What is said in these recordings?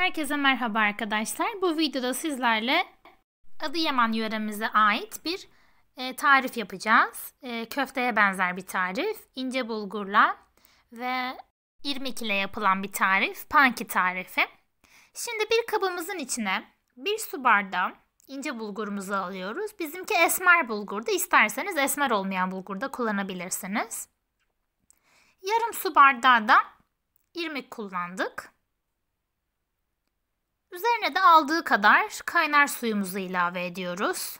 Herkese merhaba arkadaşlar. Bu videoda sizlerle Adıyaman yöremize ait bir e, tarif yapacağız. E, köfteye benzer bir tarif. İnce bulgurla ve irmik ile yapılan bir tarif. Panki tarifi. Şimdi bir kabımızın içine bir su bardağı ince bulgurumuzu alıyoruz. Bizimki esmer bulgurdu. İsterseniz esmer olmayan bulgurda kullanabilirsiniz. Yarım su bardağı da irmik kullandık. Üzerine de aldığı kadar kaynar suyumuzu ilave ediyoruz.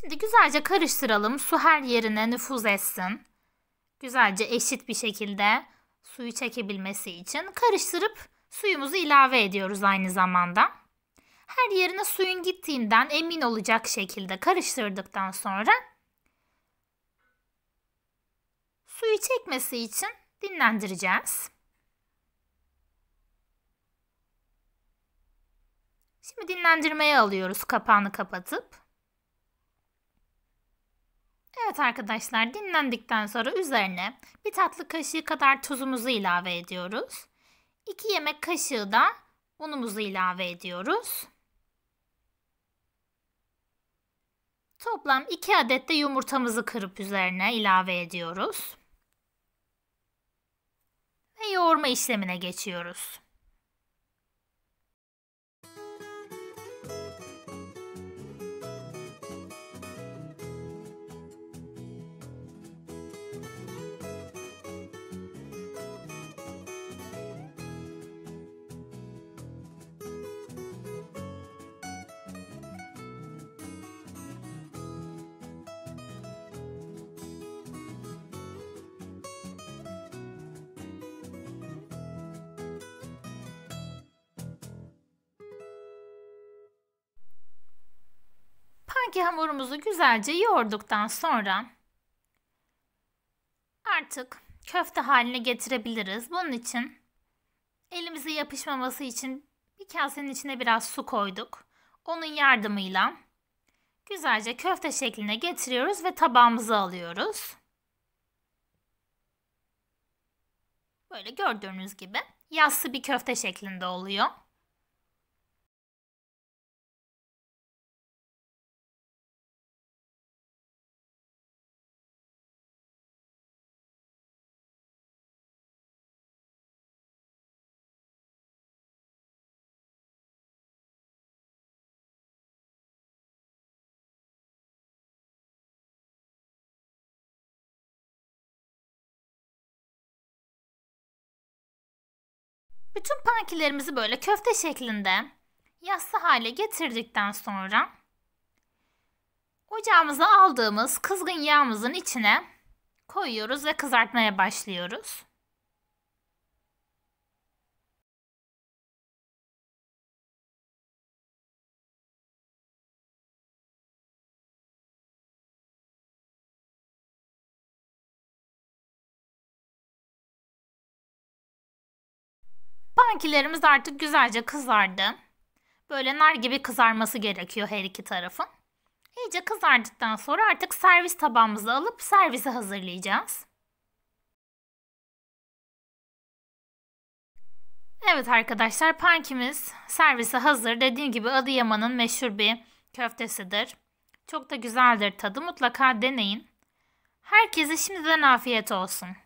Şimdi güzelce karıştıralım. Su her yerine nüfuz etsin. Güzelce eşit bir şekilde suyu çekebilmesi için karıştırıp suyumuzu ilave ediyoruz aynı zamanda her yerine suyun gittiğinden emin olacak şekilde karıştırdıktan sonra suyu çekmesi için dinlendireceğiz. Şimdi dinlendirmeye alıyoruz kapağını kapatıp. Evet arkadaşlar dinlendikten sonra üzerine bir tatlı kaşığı kadar tuzumuzu ilave ediyoruz. 2 yemek kaşığı da unumuzu ilave ediyoruz. Toplam 2 adet de yumurtamızı kırıp üzerine ilave ediyoruz. Ve yoğurma işlemine geçiyoruz. Sanki hamurumuzu güzelce yoğurduktan sonra artık köfte haline getirebiliriz. Bunun için elimize yapışmaması için bir kasenin içine biraz su koyduk. Onun yardımıyla güzelce köfte şekline getiriyoruz ve tabağımıza alıyoruz. Böyle gördüğünüz gibi yassı bir köfte şeklinde oluyor. Bütün pankilerimizi böyle köfte şeklinde yassı hale getirdikten sonra ocağımıza aldığımız kızgın yağımızın içine koyuyoruz ve kızartmaya başlıyoruz. Bankilerimiz artık güzelce kızardı. Böyle nar gibi kızarması gerekiyor her iki tarafın. İyice kızardıktan sonra artık servis tabağımızı alıp servise hazırlayacağız. Evet arkadaşlar pankimiz servise hazır. Dediğim gibi Adıyaman'ın meşhur bir köftesidir. Çok da güzeldir tadı. Mutlaka deneyin. Herkese şimdiden afiyet olsun.